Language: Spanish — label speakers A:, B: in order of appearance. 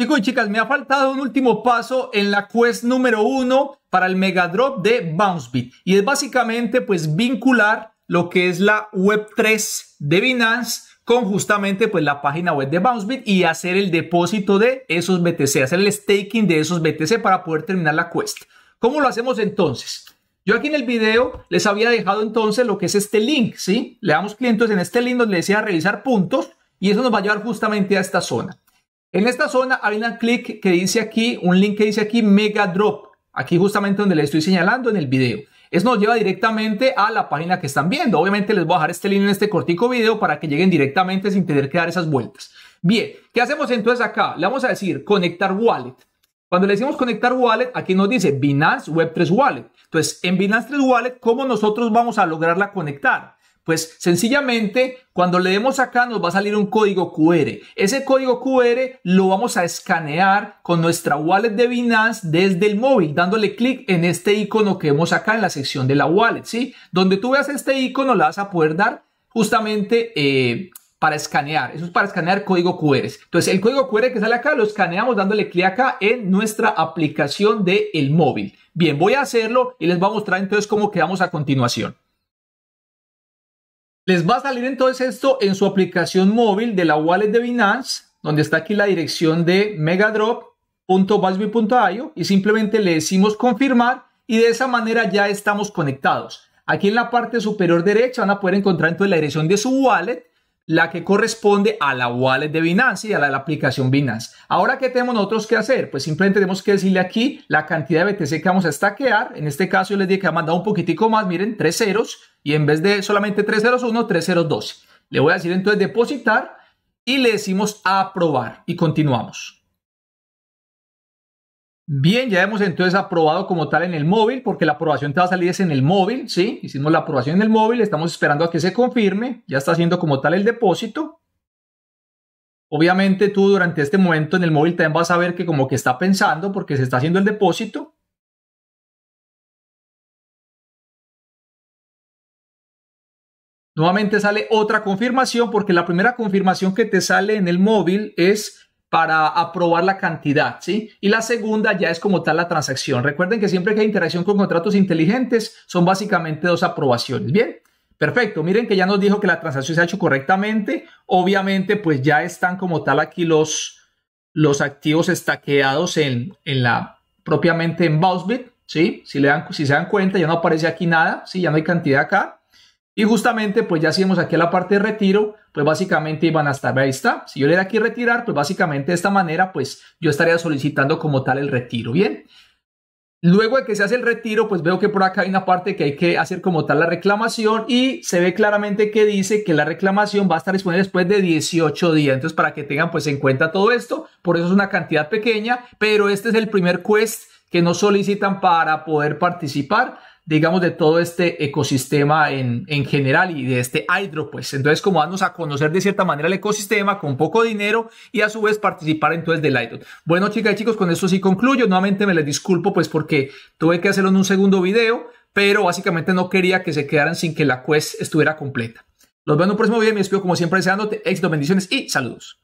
A: Chicos y chicas, me ha faltado un último paso en la quest número uno para el Megadrop de BounceBit y es básicamente pues vincular lo que es la Web3 de Binance con justamente pues la página web de BounceBit y hacer el depósito de esos BTC, hacer el staking de esos BTC para poder terminar la quest. ¿Cómo lo hacemos entonces? Yo aquí en el video les había dejado entonces lo que es este link, ¿sí? Le damos clientes en este link donde decía revisar puntos y eso nos va a llevar justamente a esta zona. En esta zona hay un clic que dice aquí, un link que dice aquí Mega Drop, aquí justamente donde le estoy señalando en el video. Eso nos lleva directamente a la página que están viendo. Obviamente les voy a dejar este link en este cortico video para que lleguen directamente sin tener que dar esas vueltas. Bien, ¿qué hacemos entonces acá? Le vamos a decir conectar wallet. Cuando le decimos conectar wallet, aquí nos dice Binance Web3 Wallet. Entonces, en Binance 3 Wallet, ¿cómo nosotros vamos a lograrla conectar? Pues sencillamente, cuando le demos acá nos va a salir un código QR. Ese código QR lo vamos a escanear con nuestra wallet de Binance desde el móvil, dándole clic en este icono que vemos acá en la sección de la wallet, ¿sí? Donde tú veas este icono, la vas a poder dar justamente eh, para escanear. Eso es para escanear código QR. Entonces, el código QR que sale acá lo escaneamos dándole clic acá en nuestra aplicación del el móvil. Bien, voy a hacerlo y les voy a mostrar entonces cómo quedamos a continuación. Les va a salir entonces esto en su aplicación móvil de la wallet de Binance, donde está aquí la dirección de megadrop.basby.io y simplemente le decimos confirmar y de esa manera ya estamos conectados. Aquí en la parte superior derecha van a poder encontrar entonces la dirección de su wallet la que corresponde a la wallet de Binance y a la, aplicación Binance. Ahora, ¿qué tenemos nosotros que hacer? Pues simplemente tenemos que decirle aquí la cantidad de BTC que vamos a stackear. En este caso, yo les dije que ha mandado un poquitico más, miren, tres ceros, y en vez de solamente 301, 302. Le voy a decir entonces depositar y le decimos aprobar y continuamos. Bien, ya hemos entonces aprobado como tal en el móvil, porque la aprobación te va a salir es en el móvil, ¿sí? Hicimos la aprobación en el móvil, estamos esperando a que se confirme, ya está haciendo como tal el depósito. Obviamente tú durante este momento en el móvil también vas a ver que como que está pensando porque se está haciendo el depósito. Nuevamente sale otra confirmación porque la primera confirmación que te sale en el móvil es para aprobar la cantidad, ¿sí? Y la segunda ya es como tal la transacción. Recuerden que siempre que hay interacción con contratos inteligentes son básicamente dos aprobaciones, ¿bien? Perfecto, miren que ya nos dijo que la transacción se ha hecho correctamente. Obviamente, pues ya están como tal aquí los, los activos estaqueados en, la propiamente en vaultbit, ¿sí? Si, le dan, si se dan cuenta, ya no aparece aquí nada, ¿sí? Ya no hay cantidad acá. Y justamente, pues ya hacemos aquí la parte de retiro, pues básicamente iban a estar, ahí está. Si yo le da aquí retirar, pues básicamente de esta manera, pues yo estaría solicitando como tal el retiro. Bien. Luego de que se hace el retiro, pues veo que por acá hay una parte que hay que hacer como tal la reclamación y se ve claramente que dice que la reclamación va a estar disponible después de 18 días. Entonces, para que tengan pues en cuenta todo esto, por eso es una cantidad pequeña, pero este es el primer quest que nos solicitan para poder participar digamos, de todo este ecosistema en, general y de este hydro, pues. Entonces, como darnos a conocer de cierta manera el ecosistema con poco dinero y a su vez participar entonces del hydro. Bueno, chicas y chicos, con esto sí concluyo. Nuevamente me les disculpo, pues, porque tuve que hacerlo en un segundo video, pero básicamente no quería que se quedaran sin que la quest estuviera completa. Los veo en un próximo video y me despido como siempre deseándote éxito, bendiciones y saludos.